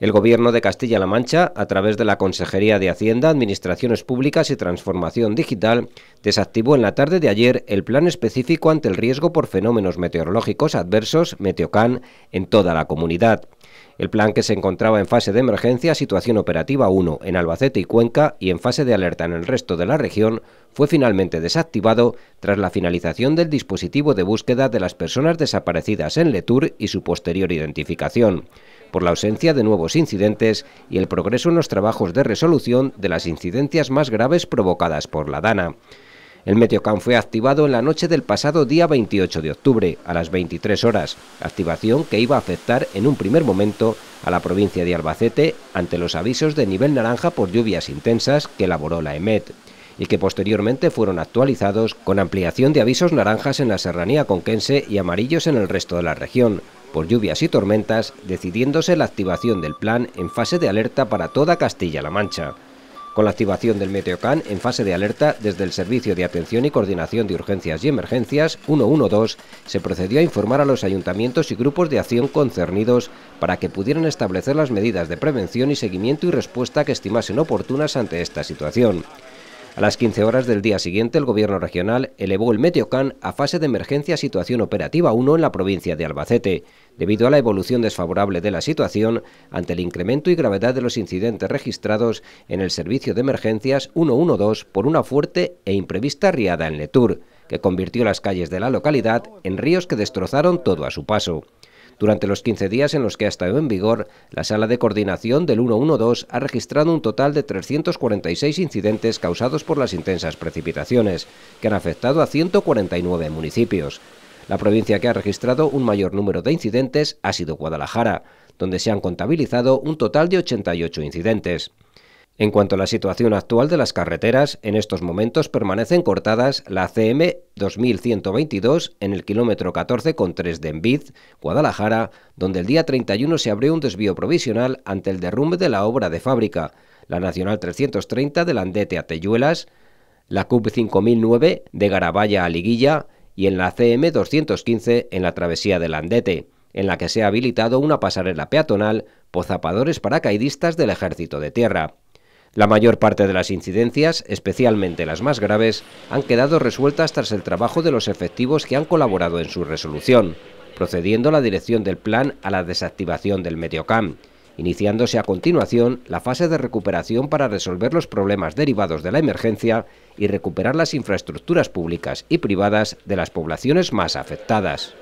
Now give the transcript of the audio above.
El Gobierno de Castilla-La Mancha, a través de la Consejería de Hacienda, Administraciones Públicas y Transformación Digital, desactivó en la tarde de ayer el plan específico ante el riesgo por fenómenos meteorológicos adversos, Meteocan, en toda la comunidad. El plan que se encontraba en fase de emergencia, situación operativa 1 en Albacete y Cuenca y en fase de alerta en el resto de la región, fue finalmente desactivado tras la finalización del dispositivo de búsqueda de las personas desaparecidas en Letur y su posterior identificación, por la ausencia de nuevos incidentes y el progreso en los trabajos de resolución de las incidencias más graves provocadas por la DANA. El Meteocam fue activado en la noche del pasado día 28 de octubre, a las 23 horas, activación que iba a afectar en un primer momento a la provincia de Albacete ante los avisos de nivel naranja por lluvias intensas que elaboró la EMET y que posteriormente fueron actualizados con ampliación de avisos naranjas en la serranía conquense y amarillos en el resto de la región, por lluvias y tormentas, decidiéndose la activación del plan en fase de alerta para toda Castilla-La Mancha con la activación del Meteocan en fase de alerta desde el Servicio de Atención y Coordinación de Urgencias y Emergencias 112, se procedió a informar a los ayuntamientos y grupos de acción concernidos para que pudieran establecer las medidas de prevención y seguimiento y respuesta que estimasen oportunas ante esta situación. A las 15 horas del día siguiente, el Gobierno regional elevó el Meteocan a fase de emergencia situación operativa 1 en la provincia de Albacete, debido a la evolución desfavorable de la situación ante el incremento y gravedad de los incidentes registrados en el servicio de emergencias 112 por una fuerte e imprevista riada en Letur, que convirtió las calles de la localidad en ríos que destrozaron todo a su paso. Durante los 15 días en los que ha estado en vigor, la sala de coordinación del 112 ha registrado un total de 346 incidentes causados por las intensas precipitaciones, que han afectado a 149 municipios. La provincia que ha registrado un mayor número de incidentes ha sido Guadalajara, donde se han contabilizado un total de 88 incidentes. En cuanto a la situación actual de las carreteras, en estos momentos permanecen cortadas la CM 2122 en el kilómetro 14,3 de Envid, Guadalajara, donde el día 31 se abrió un desvío provisional ante el derrumbe de la obra de fábrica, la Nacional 330 del Andete a Telluelas, la CUB 5009 de Garabaya a Liguilla y en la CM 215 en la travesía del Andete, en la que se ha habilitado una pasarela peatonal por zapadores paracaidistas del Ejército de Tierra. La mayor parte de las incidencias, especialmente las más graves, han quedado resueltas tras el trabajo de los efectivos que han colaborado en su resolución, procediendo la dirección del plan a la desactivación del Mediocam, iniciándose a continuación la fase de recuperación para resolver los problemas derivados de la emergencia y recuperar las infraestructuras públicas y privadas de las poblaciones más afectadas.